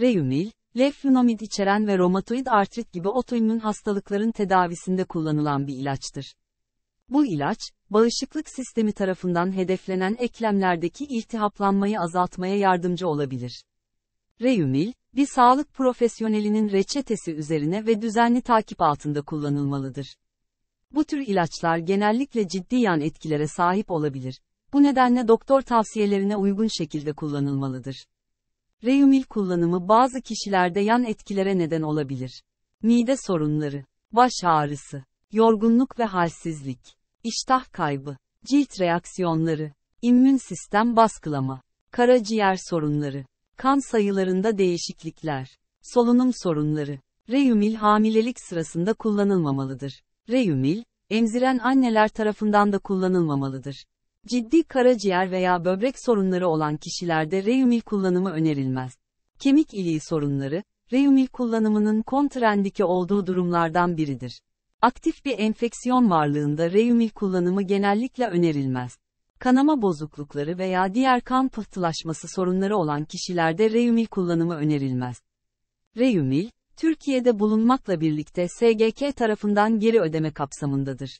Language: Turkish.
Reumil, leflunomid içeren ve romatoid artrit gibi otoimmün hastalıkların tedavisinde kullanılan bir ilaçtır. Bu ilaç, bağışıklık sistemi tarafından hedeflenen eklemlerdeki iltihaplanmayı azaltmaya yardımcı olabilir. Reumil, bir sağlık profesyonelinin reçetesi üzerine ve düzenli takip altında kullanılmalıdır. Bu tür ilaçlar genellikle ciddi yan etkilere sahip olabilir. Bu nedenle doktor tavsiyelerine uygun şekilde kullanılmalıdır. Reumil kullanımı bazı kişilerde yan etkilere neden olabilir. Mide sorunları, baş ağrısı, yorgunluk ve halsizlik, iştah kaybı, cilt reaksiyonları, immün sistem baskılama, karaciğer sorunları, kan sayılarında değişiklikler, solunum sorunları. Reumil hamilelik sırasında kullanılmamalıdır. Reumil emziren anneler tarafından da kullanılmamalıdır. Ciddi karaciğer veya böbrek sorunları olan kişilerde reumil kullanımı önerilmez. Kemik iliği sorunları, reumil kullanımının kontrendiki olduğu durumlardan biridir. Aktif bir enfeksiyon varlığında reumil kullanımı genellikle önerilmez. Kanama bozuklukları veya diğer kan pıhtılaşması sorunları olan kişilerde reumil kullanımı önerilmez. Reumil, Türkiye'de bulunmakla birlikte SGK tarafından geri ödeme kapsamındadır.